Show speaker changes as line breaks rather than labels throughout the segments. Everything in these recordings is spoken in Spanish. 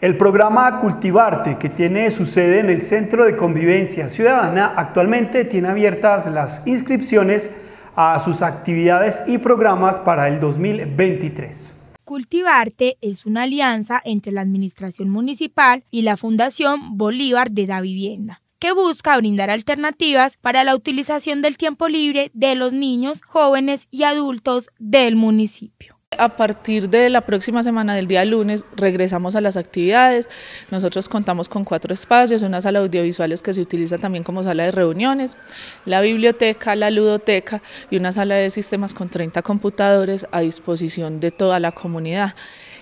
El programa Cultivarte, que tiene su sede en el Centro de Convivencia Ciudadana, actualmente tiene abiertas las inscripciones a sus actividades y programas para el 2023. Cultivarte es una alianza entre la Administración Municipal y la Fundación Bolívar de la Vivienda que busca brindar alternativas para la utilización del tiempo libre de los niños, jóvenes y adultos del municipio. A partir de la próxima semana del día lunes regresamos a las
actividades. Nosotros contamos con cuatro espacios, una sala audiovisual audiovisuales que se utiliza también como sala de reuniones, la biblioteca, la ludoteca y una sala de sistemas con 30 computadores a disposición de toda la comunidad.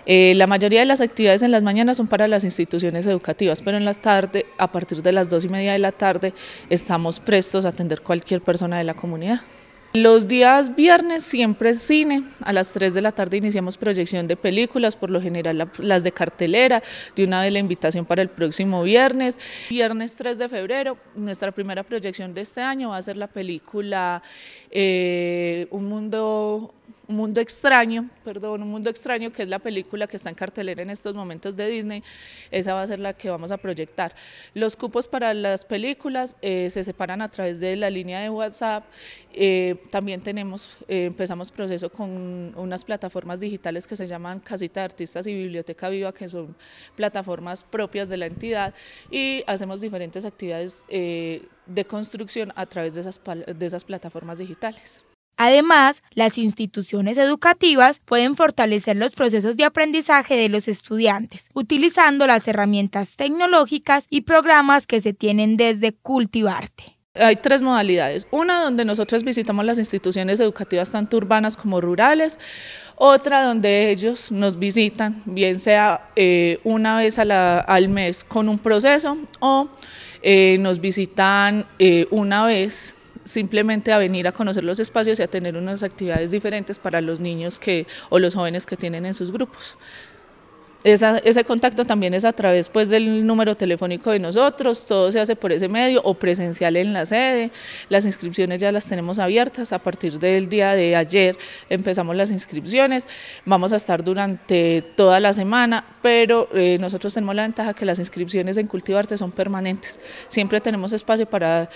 Eh, la mayoría de las actividades en las mañanas son para las instituciones educativas, pero en la tarde, a partir de las dos y media de la tarde, estamos prestos a atender cualquier persona de la comunidad. Los días viernes siempre es cine, a las 3 de la tarde iniciamos proyección de películas, por lo general las de cartelera, de una de la invitación para el próximo viernes. Viernes 3 de febrero, nuestra primera proyección de este año va a ser la película eh, Un Mundo un mundo extraño, perdón, un mundo extraño, que es la película que está en cartelera en estos momentos de Disney, esa va a ser la que vamos a proyectar. Los cupos para las películas eh, se separan a través de la línea de WhatsApp, eh, también tenemos, eh, empezamos proceso con unas plataformas digitales que se llaman Casita de Artistas y Biblioteca Viva, que son plataformas propias de la entidad, y hacemos diferentes actividades de construcción a través de esas plataformas digitales.
Además, las instituciones educativas pueden fortalecer los procesos de aprendizaje de los estudiantes, utilizando las herramientas tecnológicas y programas que se tienen desde Cultivarte hay tres modalidades. Una donde nosotros visitamos las instituciones educativas tanto urbanas como
rurales. Otra donde ellos nos visitan, bien sea eh, una vez al mes con un proceso o eh, nos visitan eh, una vez simplemente a venir a conocer los espacios y a tener unas actividades diferentes para los niños que, o los jóvenes que tienen en sus grupos ese contacto también es a través pues, del número telefónico de nosotros, todo se hace por ese medio o presencial en la sede. Las inscripciones ya las tenemos abiertas, a partir del día de ayer empezamos las inscripciones, vamos a estar durante toda la semana, pero eh, nosotros tenemos la ventaja que las inscripciones en Cultivarte son permanentes, siempre tenemos espacio para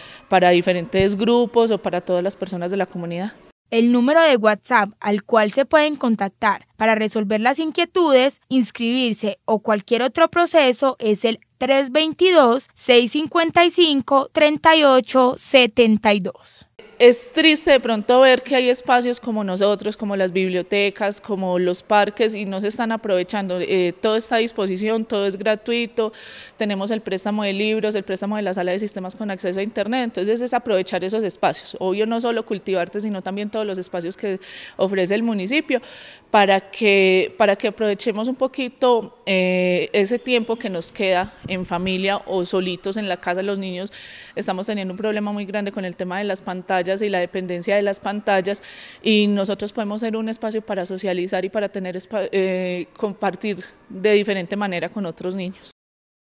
diferentes grupos o para todas las personas de la comunidad
el número de WhatsApp al cual se pueden contactar para resolver las inquietudes, inscribirse o cualquier otro proceso es el 322-655-3872 es triste de pronto ver que hay espacios como nosotros, como las
bibliotecas, como los parques y no se están aprovechando. Eh, todo está a disposición, todo es gratuito, tenemos el préstamo de libros, el préstamo de la sala de sistemas con acceso a internet, entonces es aprovechar esos espacios. Obvio no solo cultivarte, sino también todos los espacios que ofrece el municipio para que, para que aprovechemos un poquito eh, ese tiempo que nos queda en familia o solitos en la casa. Los niños estamos teniendo un problema muy grande con el tema de las pantallas y la dependencia de las pantallas y nosotros podemos ser un espacio para socializar y para tener eh, compartir de diferente manera con otros niños.